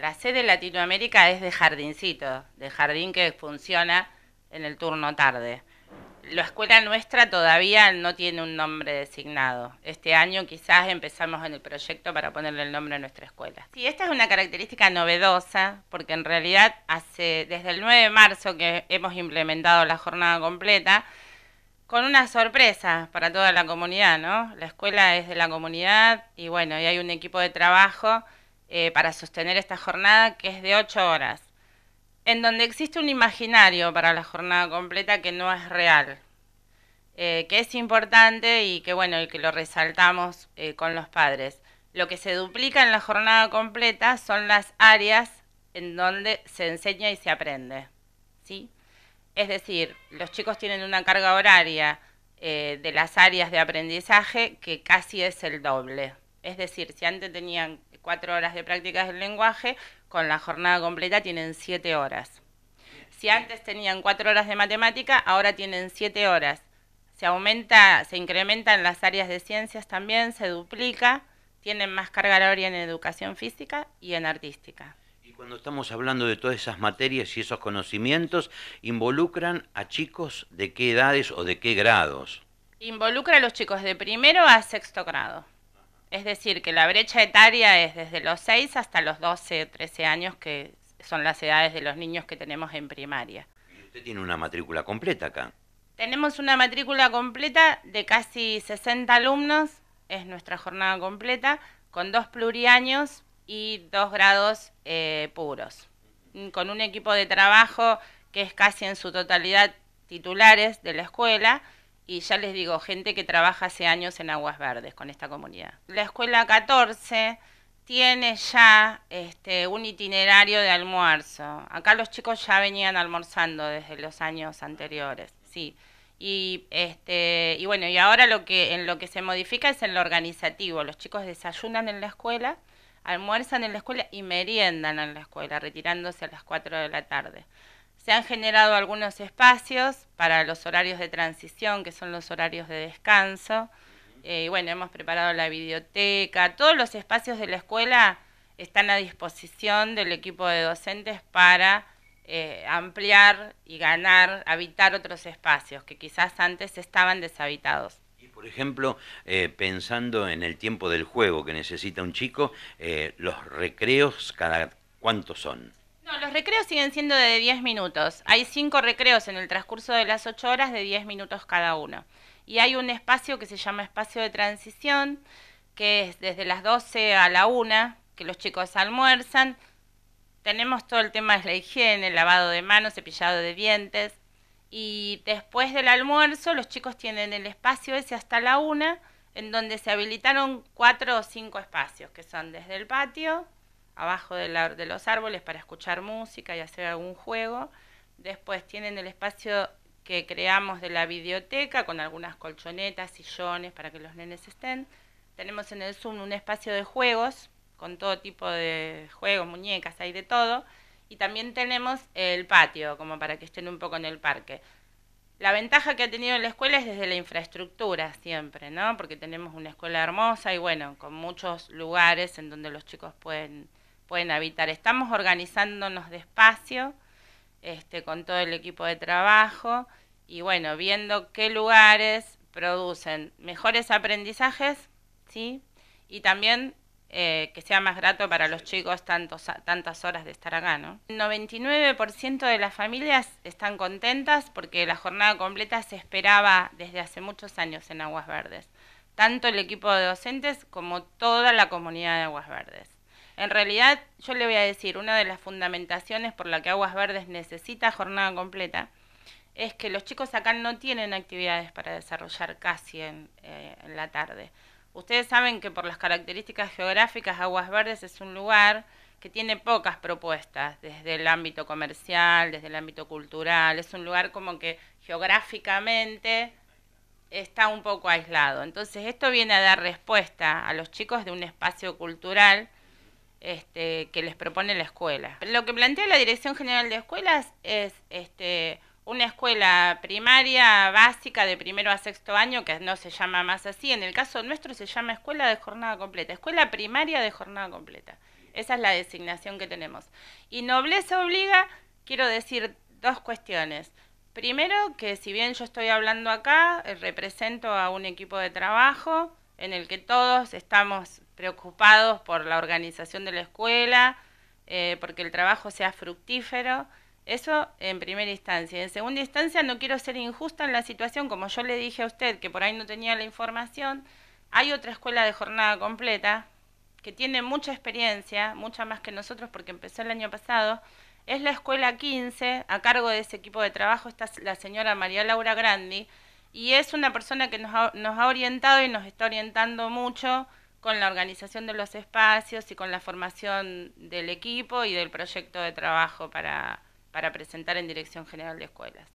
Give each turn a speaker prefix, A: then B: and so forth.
A: La sede de Latinoamérica es de jardincito, de jardín que funciona en el turno tarde. La escuela nuestra todavía no tiene un nombre designado. Este año quizás empezamos en el proyecto para ponerle el nombre a nuestra escuela. Sí, esta es una característica novedosa, porque en realidad hace desde el 9 de marzo que hemos implementado la jornada completa, con una sorpresa para toda la comunidad, ¿no? La escuela es de la comunidad y bueno, y hay un equipo de trabajo eh, para sostener esta jornada que es de ocho horas, en donde existe un imaginario para la jornada completa que no es real, eh, que es importante y que bueno, y que lo resaltamos eh, con los padres. Lo que se duplica en la jornada completa son las áreas en donde se enseña y se aprende. ¿sí? Es decir, los chicos tienen una carga horaria de las áreas de aprendizaje que casi es el doble. Es decir, si antes tenían cuatro horas de prácticas del lenguaje, con la jornada completa tienen siete horas. Si antes tenían cuatro horas de matemática, ahora tienen siete horas. Se aumenta, se incrementan las áreas de ciencias también, se duplica, tienen más carga horaria en educación física y en artística.
B: Y cuando estamos hablando de todas esas materias y esos conocimientos, ¿involucran a chicos de qué edades o de qué grados?
A: Involucra a los chicos de primero a sexto grado. Es decir, que la brecha etaria es desde los 6 hasta los 12, 13 años, que son las edades de los niños que tenemos en primaria.
B: ¿Y usted tiene una matrícula completa acá?
A: Tenemos una matrícula completa de casi 60 alumnos, es nuestra jornada completa, con dos pluriaños y dos grados eh, puros, con un equipo de trabajo que es casi en su totalidad titulares de la escuela y ya les digo, gente que trabaja hace años en Aguas Verdes con esta comunidad. La escuela 14 tiene ya este, un itinerario de almuerzo. Acá los chicos ya venían almorzando desde los años anteriores, sí. Y, este, y bueno, y ahora lo que, en lo que se modifica es en lo organizativo. Los chicos desayunan en la escuela, almuerzan en la escuela y meriendan en la escuela, retirándose a las 4 de la tarde. Se han generado algunos espacios para los horarios de transición, que son los horarios de descanso. Eh, y bueno, hemos preparado la biblioteca, todos los espacios de la escuela están a disposición del equipo de docentes para eh, ampliar y ganar, habitar otros espacios que quizás antes estaban deshabitados. Y
B: por ejemplo, eh, pensando en el tiempo del juego que necesita un chico, los recreos cada son
A: los recreos siguen siendo de 10 minutos. Hay cinco recreos en el transcurso de las 8 horas de 10 minutos cada uno. Y hay un espacio que se llama espacio de transición, que es desde las 12 a la 1, que los chicos almuerzan. Tenemos todo el tema de la higiene, el lavado de manos, cepillado de dientes. Y después del almuerzo, los chicos tienen el espacio ese hasta la 1, en donde se habilitaron cuatro o cinco espacios, que son desde el patio abajo de, los árboles para escuchar música y hacer algún juego. Después tienen el espacio que creamos de la biblioteca con algunas colchonetas, sillones para que los nenes estén. Tenemos en el Zoom un espacio de juegos con todo tipo de juegos, muñecas, hay de todo. Y también tenemos el patio, como para que estén un poco en el parque. La ventaja que ha tenido la escuela es desde la infraestructura siempre, ¿no? Porque tenemos una escuela hermosa y bueno, con muchos lugares en donde los chicos pueden pueden habitar. Estamos organizándonos despacio este, con todo el equipo de trabajo y bueno, viendo qué lugares producen mejores aprendizajes, ¿sí? Y también eh, que sea más grato para los chicos tantos, tantas horas de estar acá, ¿no? El 99% de las familias están contentas porque la jornada completa se esperaba desde hace muchos años en Aguas Verdes, tanto el equipo de docentes como toda la comunidad de Aguas Verdes. En realidad, yo le voy a decir, una de las fundamentaciones por la que Aguas Verdes necesita jornada completa es que los chicos acá no tienen actividades para desarrollar casi en, eh, en la tarde. Ustedes saben que por las características geográficas, Aguas Verdes es un lugar que tiene pocas propuestas desde el ámbito comercial, desde el ámbito cultural. Es un lugar como que geográficamente está un poco aislado. Entonces esto viene a dar respuesta a los chicos de un espacio cultural este, que les propone la escuela. Lo que plantea la Dirección General de Escuelas es este, una escuela primaria básica de primero a sexto año, que no se llama más así, en el caso nuestro se llama escuela de jornada completa, escuela primaria de jornada completa. Esa es la designación que tenemos. Y nobleza obliga, quiero decir dos cuestiones. Primero, que si bien yo estoy hablando acá, eh, represento a un equipo de trabajo, en el que todos estamos preocupados por la organización de la escuela, eh, porque el trabajo sea fructífero. Eso en primera instancia. En segunda instancia, no quiero ser injusta en la situación, como yo le dije a usted, que por ahí no tenía la información. Hay otra escuela de jornada completa que tiene mucha experiencia, mucha más que nosotros porque empezó el año pasado. Es la escuela 15, a cargo de ese equipo de trabajo está la señora María Laura Grandi, y es una persona que nos ha, orientado y nos está orientando mucho con la organización de los espacios y con la formación del equipo y del proyecto de trabajo para, para presentar en Dirección General de Escuelas.